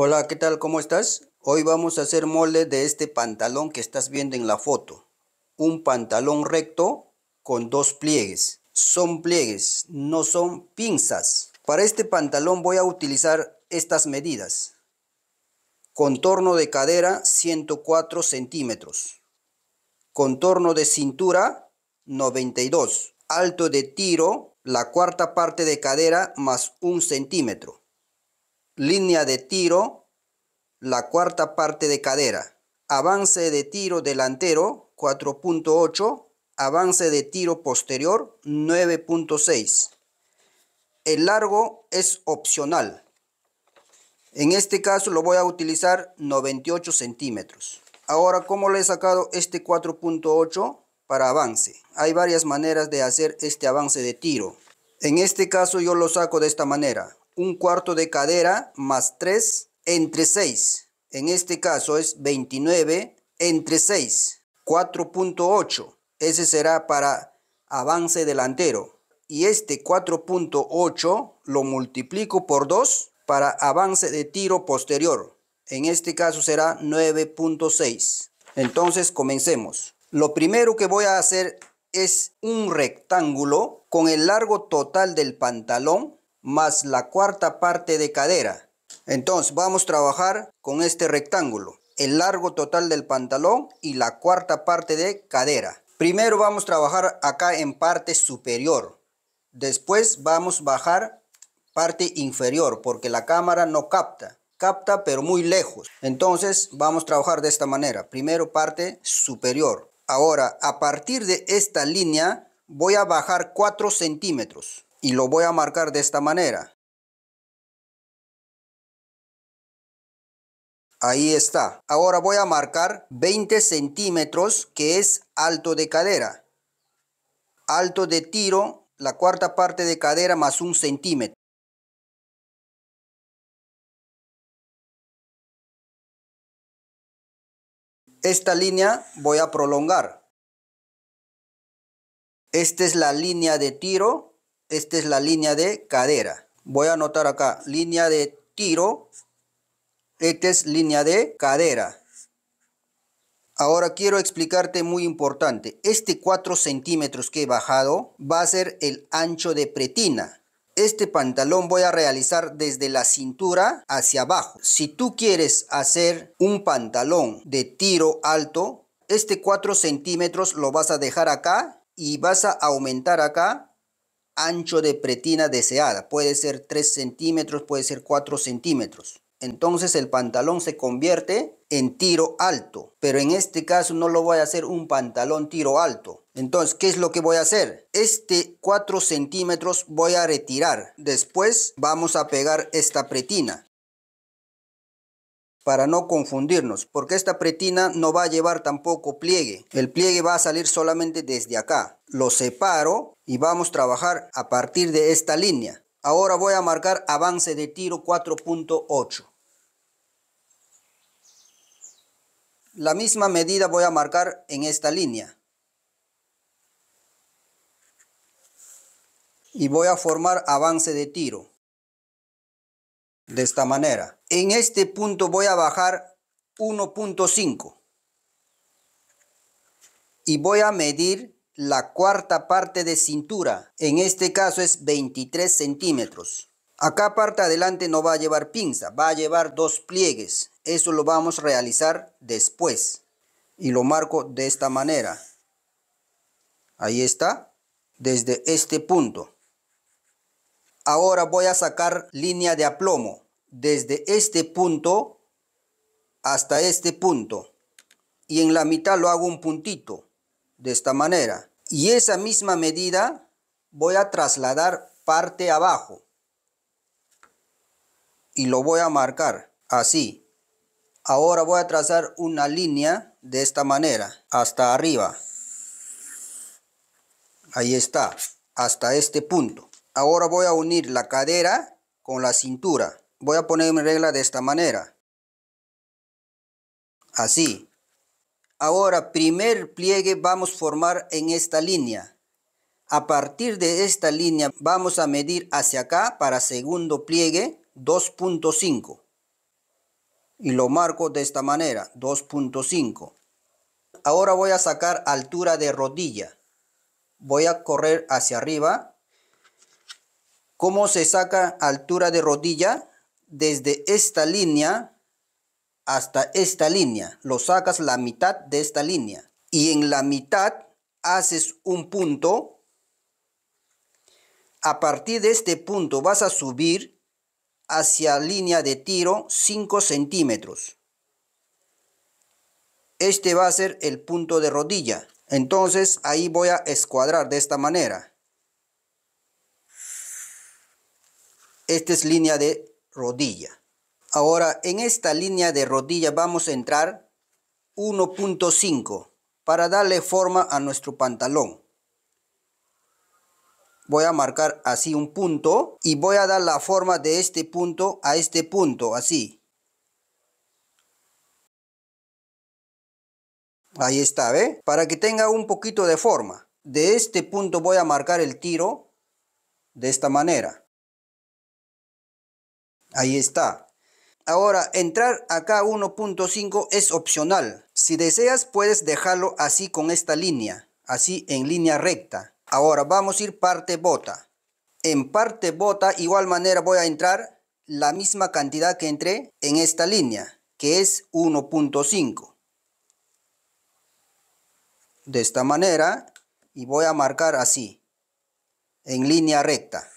Hola, ¿qué tal? ¿Cómo estás? Hoy vamos a hacer molde de este pantalón que estás viendo en la foto. Un pantalón recto con dos pliegues. Son pliegues, no son pinzas. Para este pantalón voy a utilizar estas medidas. Contorno de cadera 104 centímetros. Contorno de cintura 92. Alto de tiro, la cuarta parte de cadera más un centímetro línea de tiro, la cuarta parte de cadera, avance de tiro delantero 4.8, avance de tiro posterior 9.6. El largo es opcional. En este caso lo voy a utilizar 98 centímetros. Ahora, ¿cómo le he sacado este 4.8 para avance? Hay varias maneras de hacer este avance de tiro. En este caso yo lo saco de esta manera un cuarto de cadera más 3 entre 6. En este caso es 29 entre 6, 4.8. Ese será para avance delantero. Y este 4.8 lo multiplico por 2 para avance de tiro posterior. En este caso será 9.6. Entonces comencemos. Lo primero que voy a hacer es un rectángulo con el largo total del pantalón más la cuarta parte de cadera. Entonces vamos a trabajar con este rectángulo, el largo total del pantalón y la cuarta parte de cadera. Primero vamos a trabajar acá en parte superior. Después vamos a bajar parte inferior porque la cámara no capta. Capta pero muy lejos. Entonces vamos a trabajar de esta manera. Primero parte superior. Ahora a partir de esta línea voy a bajar 4 centímetros y lo voy a marcar de esta manera. Ahí está. Ahora voy a marcar 20 centímetros que es alto de cadera. Alto de tiro, la cuarta parte de cadera más un centímetro. Esta línea voy a prolongar. Esta es la línea de tiro esta es la línea de cadera. Voy a anotar acá, línea de tiro, esta es línea de cadera. Ahora quiero explicarte muy importante, este 4 centímetros que he bajado va a ser el ancho de pretina. Este pantalón voy a realizar desde la cintura hacia abajo. Si tú quieres hacer un pantalón de tiro alto, este 4 centímetros lo vas a dejar acá y vas a aumentar acá ancho de pretina deseada. Puede ser 3 centímetros, puede ser 4 centímetros. Entonces el pantalón se convierte en tiro alto. Pero en este caso no lo voy a hacer un pantalón tiro alto. Entonces, ¿qué es lo que voy a hacer? Este 4 centímetros voy a retirar. Después vamos a pegar esta pretina para no confundirnos, porque esta pretina no va a llevar tampoco pliegue. El pliegue va a salir solamente desde acá. Lo separo y vamos a trabajar a partir de esta línea. Ahora voy a marcar avance de tiro 4.8. La misma medida voy a marcar en esta línea. Y voy a formar avance de tiro de esta manera. En este punto voy a bajar 1.5 y voy a medir la cuarta parte de cintura. En este caso es 23 centímetros. Acá parte adelante no va a llevar pinza, va a llevar dos pliegues. Eso lo vamos a realizar después. Y lo marco de esta manera. Ahí está, desde este punto. Ahora voy a sacar línea de aplomo desde este punto hasta este punto. Y en la mitad lo hago un puntito, de esta manera. Y esa misma medida voy a trasladar parte abajo. Y lo voy a marcar así. Ahora voy a trazar una línea de esta manera, hasta arriba. Ahí está, hasta este punto. Ahora voy a unir la cadera con la cintura. Voy a poner mi regla de esta manera. Así. Ahora, primer pliegue vamos a formar en esta línea. A partir de esta línea vamos a medir hacia acá para segundo pliegue 2.5. Y lo marco de esta manera, 2.5. Ahora voy a sacar altura de rodilla. Voy a correr hacia arriba ¿Cómo se saca altura de rodilla? Desde esta línea hasta esta línea. Lo sacas la mitad de esta línea. Y en la mitad haces un punto. A partir de este punto vas a subir hacia línea de tiro 5 centímetros. Este va a ser el punto de rodilla. Entonces ahí voy a escuadrar de esta manera. Esta es línea de rodilla. Ahora, en esta línea de rodilla vamos a entrar 1.5 para darle forma a nuestro pantalón. Voy a marcar así un punto y voy a dar la forma de este punto a este punto, así. Ahí está, ¿ve? Para que tenga un poquito de forma. De este punto voy a marcar el tiro de esta manera. Ahí está. Ahora, entrar acá 1.5 es opcional. Si deseas, puedes dejarlo así con esta línea, así en línea recta. Ahora vamos a ir parte bota. En parte bota, igual manera voy a entrar la misma cantidad que entré en esta línea, que es 1.5. De esta manera, y voy a marcar así, en línea recta.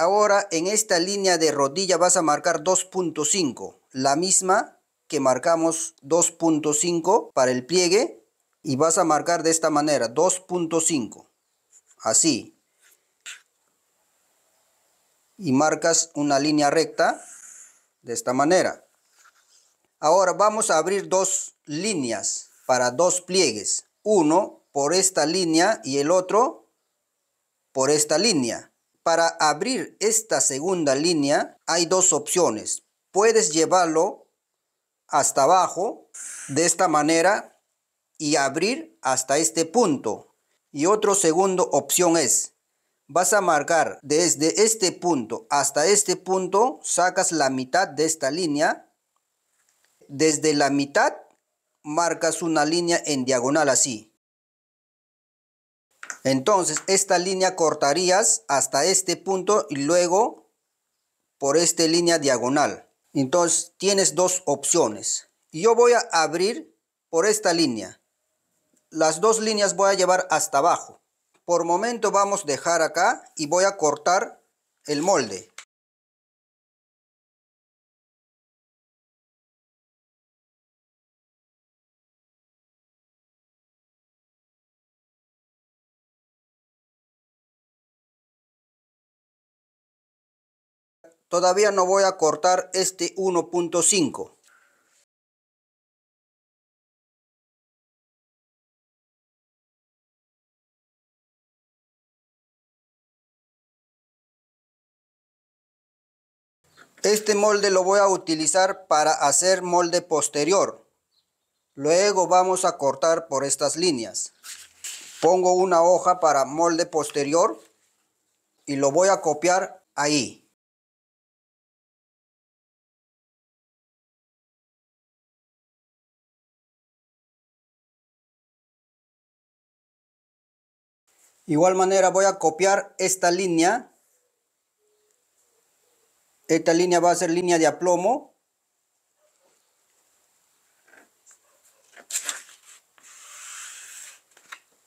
Ahora en esta línea de rodilla vas a marcar 2.5, la misma que marcamos 2.5 para el pliegue y vas a marcar de esta manera 2.5, así. Y marcas una línea recta de esta manera. Ahora vamos a abrir dos líneas para dos pliegues, uno por esta línea y el otro por esta línea. Para abrir esta segunda línea hay dos opciones. Puedes llevarlo hasta abajo de esta manera y abrir hasta este punto. Y otra segunda opción es, vas a marcar desde este punto hasta este punto, sacas la mitad de esta línea. Desde la mitad marcas una línea en diagonal así. Entonces, esta línea cortarías hasta este punto y luego por esta línea diagonal. Entonces, tienes dos opciones. Yo voy a abrir por esta línea. Las dos líneas voy a llevar hasta abajo. Por momento vamos a dejar acá y voy a cortar el molde. Todavía no voy a cortar este 1.5. Este molde lo voy a utilizar para hacer molde posterior. Luego vamos a cortar por estas líneas. Pongo una hoja para molde posterior y lo voy a copiar ahí. Igual manera voy a copiar esta línea. Esta línea va a ser línea de aplomo.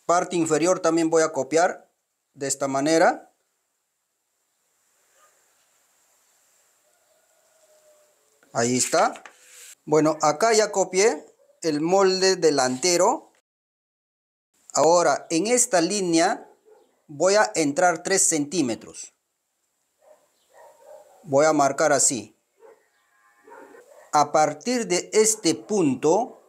Parte inferior también voy a copiar de esta manera. Ahí está. Bueno, acá ya copié el molde delantero. Ahora, en esta línea voy a entrar 3 centímetros. Voy a marcar así. A partir de este punto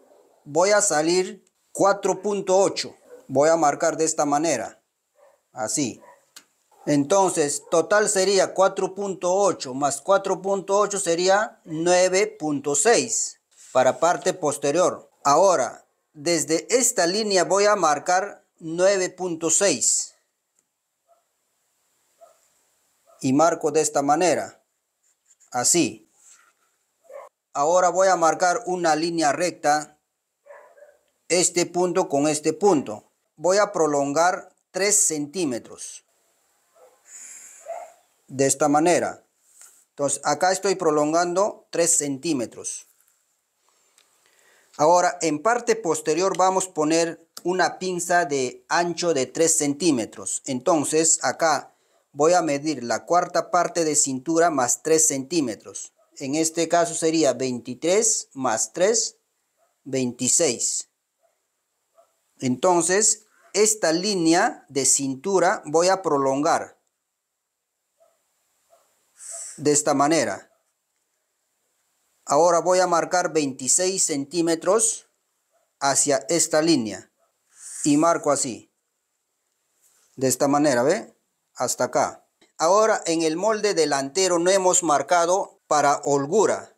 voy a salir 4.8. Voy a marcar de esta manera. Así. Entonces, total sería 4.8 más 4.8 sería 9.6 para parte posterior. Ahora, desde esta línea voy a marcar 9.6. y marco de esta manera, así. Ahora voy a marcar una línea recta, este punto con este punto. Voy a prolongar 3 centímetros. De esta manera. Entonces, acá estoy prolongando 3 centímetros. Ahora, en parte posterior vamos a poner una pinza de ancho de 3 centímetros. Entonces, acá voy a medir la cuarta parte de cintura más 3 centímetros. En este caso sería 23 más 3, 26. Entonces, esta línea de cintura voy a prolongar de esta manera. Ahora voy a marcar 26 centímetros hacia esta línea y marco así. De esta manera, ¿ve? hasta acá. Ahora en el molde delantero no hemos marcado para holgura.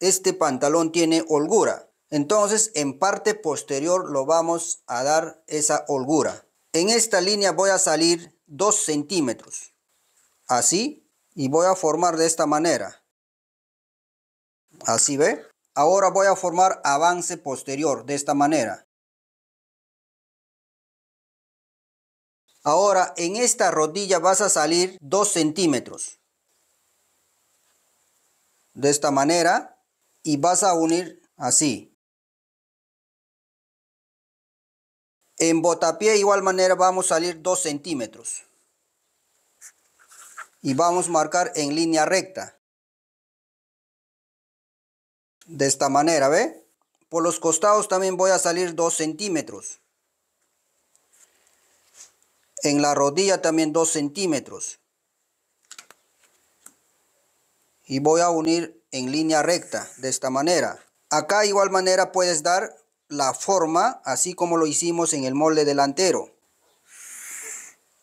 Este pantalón tiene holgura. Entonces en parte posterior lo vamos a dar esa holgura. En esta línea voy a salir 2 centímetros. Así. Y voy a formar de esta manera. Así ve. Ahora voy a formar avance posterior de esta manera. Ahora en esta rodilla vas a salir 2 centímetros. De esta manera y vas a unir así. En botapié igual manera vamos a salir 2 centímetros. Y vamos a marcar en línea recta. De esta manera, ¿ve? Por los costados también voy a salir 2 centímetros. En la rodilla también 2 centímetros. Y voy a unir en línea recta de esta manera. Acá igual manera puedes dar la forma así como lo hicimos en el molde delantero.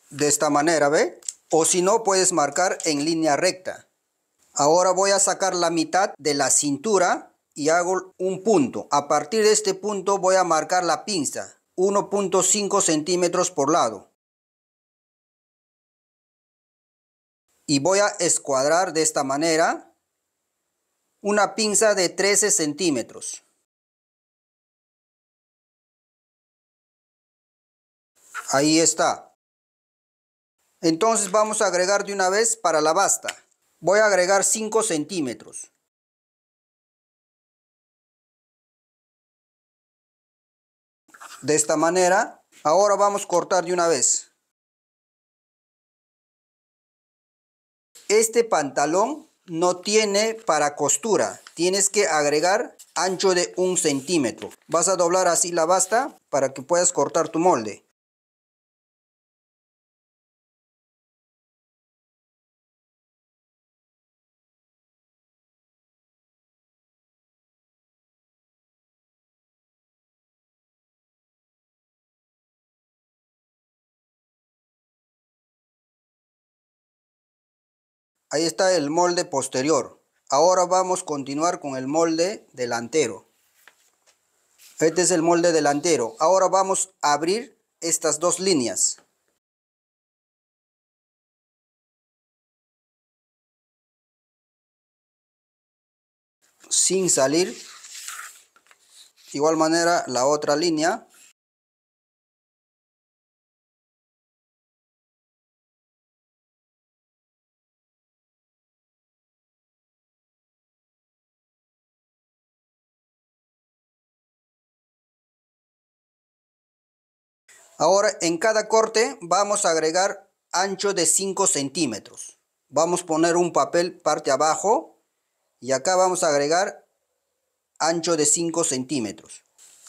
De esta manera, ¿ve? O si no, puedes marcar en línea recta. Ahora voy a sacar la mitad de la cintura y hago un punto. A partir de este punto voy a marcar la pinza. 1.5 centímetros por lado. y voy a escuadrar de esta manera una pinza de 13 centímetros. Ahí está. Entonces vamos a agregar de una vez para la basta. Voy a agregar 5 centímetros. De esta manera. Ahora vamos a cortar de una vez. Este pantalón no tiene para costura. Tienes que agregar ancho de un centímetro. Vas a doblar así la basta para que puedas cortar tu molde. Ahí está el molde posterior. Ahora vamos a continuar con el molde delantero. Este es el molde delantero. Ahora vamos a abrir estas dos líneas. Sin salir. igual manera la otra línea. Ahora en cada corte vamos a agregar ancho de 5 centímetros. Vamos a poner un papel parte abajo y acá vamos a agregar ancho de 5 centímetros.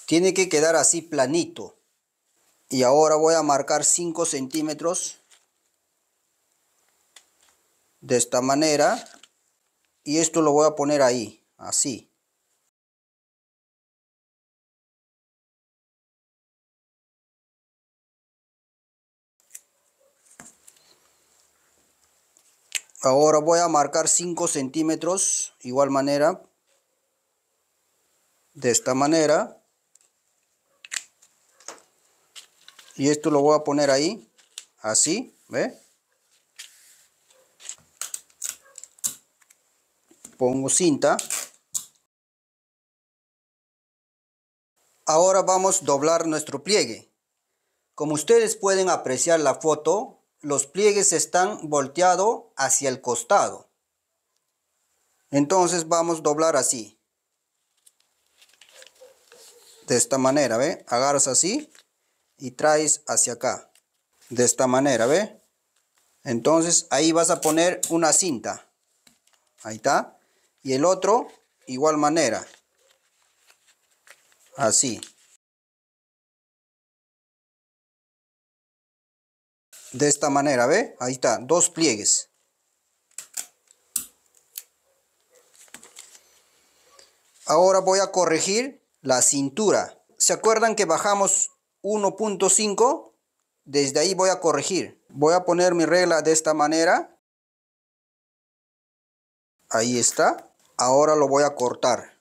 Tiene que quedar así planito. Y ahora voy a marcar 5 centímetros de esta manera. Y esto lo voy a poner ahí, así. Ahora voy a marcar 5 centímetros, igual manera, de esta manera. Y esto lo voy a poner ahí, así, ¿ve? Pongo cinta. Ahora vamos a doblar nuestro pliegue. Como ustedes pueden apreciar la foto, los pliegues están volteados hacia el costado. Entonces vamos a doblar así. De esta manera, ¿ve? Agarras así y traes hacia acá. De esta manera, ¿ve? Entonces ahí vas a poner una cinta. Ahí está. Y el otro, igual manera. Así. de esta manera, ¿ve? Ahí está, dos pliegues. Ahora voy a corregir la cintura. ¿Se acuerdan que bajamos 1.5? Desde ahí voy a corregir. Voy a poner mi regla de esta manera. Ahí está. Ahora lo voy a cortar.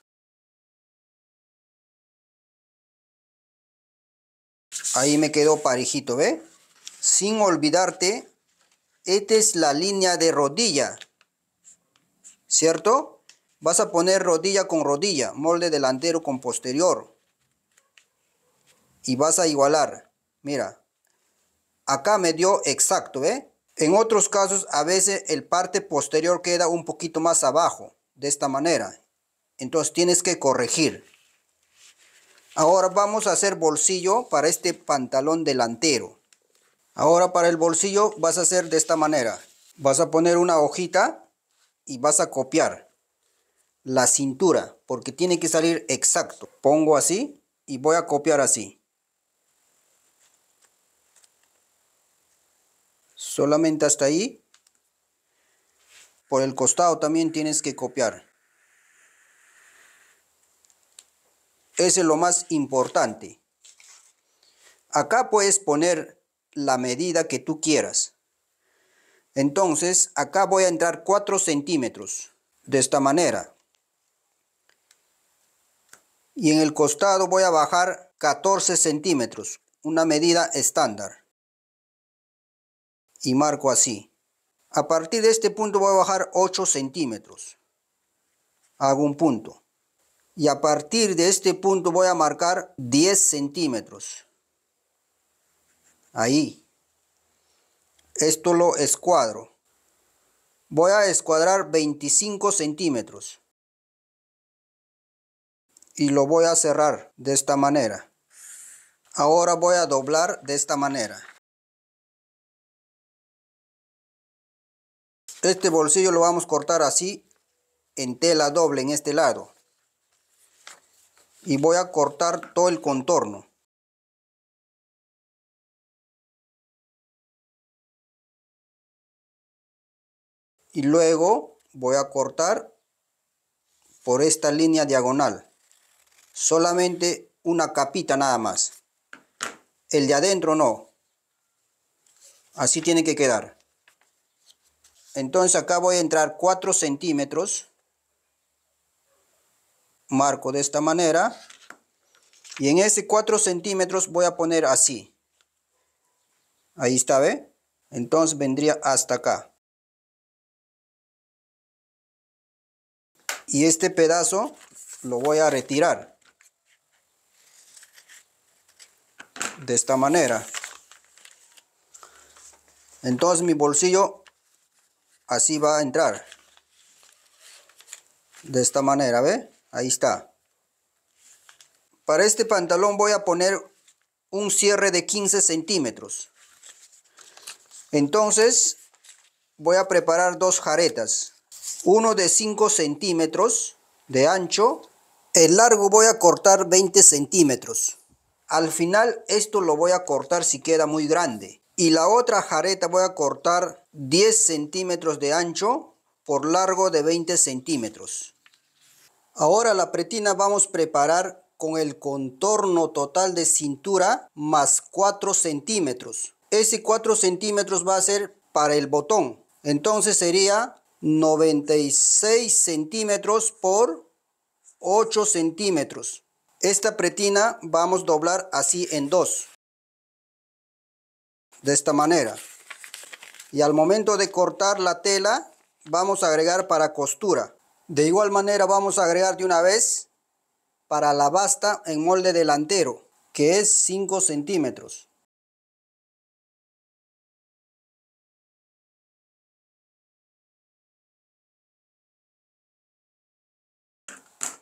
Ahí me quedó parejito, ¿ve? sin olvidarte, esta es la línea de rodilla, ¿cierto? Vas a poner rodilla con rodilla, molde delantero con posterior. Y vas a igualar, mira, acá me dio exacto, ¿eh? En otros casos, a veces el parte posterior queda un poquito más abajo, de esta manera. Entonces tienes que corregir. Ahora vamos a hacer bolsillo para este pantalón delantero. Ahora para el bolsillo vas a hacer de esta manera. Vas a poner una hojita y vas a copiar la cintura porque tiene que salir exacto. Pongo así y voy a copiar así. Solamente hasta ahí. Por el costado también tienes que copiar. Ese es lo más importante. Acá puedes poner la medida que tú quieras. Entonces, acá voy a entrar 4 centímetros, de esta manera. Y en el costado voy a bajar 14 centímetros, una medida estándar. Y marco así. A partir de este punto voy a bajar 8 centímetros. Hago un punto. Y a partir de este punto voy a marcar 10 centímetros. Ahí. Esto lo escuadro. Voy a escuadrar 25 centímetros. Y lo voy a cerrar de esta manera. Ahora voy a doblar de esta manera. Este bolsillo lo vamos a cortar así en tela doble en este lado. Y voy a cortar todo el contorno. y luego voy a cortar por esta línea diagonal solamente una capita nada más el de adentro no así tiene que quedar entonces acá voy a entrar 4 centímetros marco de esta manera y en ese 4 centímetros voy a poner así ahí está ve entonces vendría hasta acá y este pedazo lo voy a retirar de esta manera entonces mi bolsillo así va a entrar de esta manera ve ahí está para este pantalón voy a poner un cierre de 15 centímetros entonces voy a preparar dos jaretas uno de 5 centímetros de ancho. El largo voy a cortar 20 centímetros. Al final esto lo voy a cortar si queda muy grande. Y la otra jareta voy a cortar 10 centímetros de ancho por largo de 20 centímetros. Ahora la pretina vamos a preparar con el contorno total de cintura más 4 centímetros. Ese 4 centímetros va a ser para el botón. Entonces sería 96 centímetros por 8 centímetros. Esta pretina vamos a doblar así en dos. De esta manera. Y al momento de cortar la tela, vamos a agregar para costura. De igual manera vamos a agregar de una vez para la basta en molde delantero, que es 5 centímetros.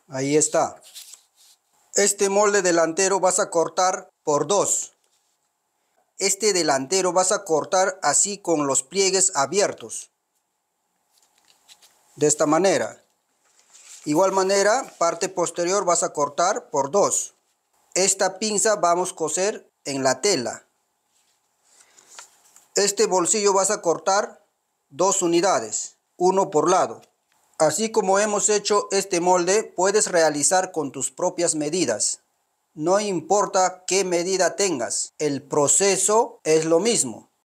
Ahí está. Este molde delantero vas a cortar por dos. Este delantero vas a cortar así con los pliegues abiertos. De esta manera. Igual manera, parte posterior vas a cortar por dos. Esta pinza vamos a coser en la tela. Este bolsillo vas a cortar dos unidades, uno por lado. Así como hemos hecho este molde, puedes realizar con tus propias medidas. No importa qué medida tengas, el proceso es lo mismo.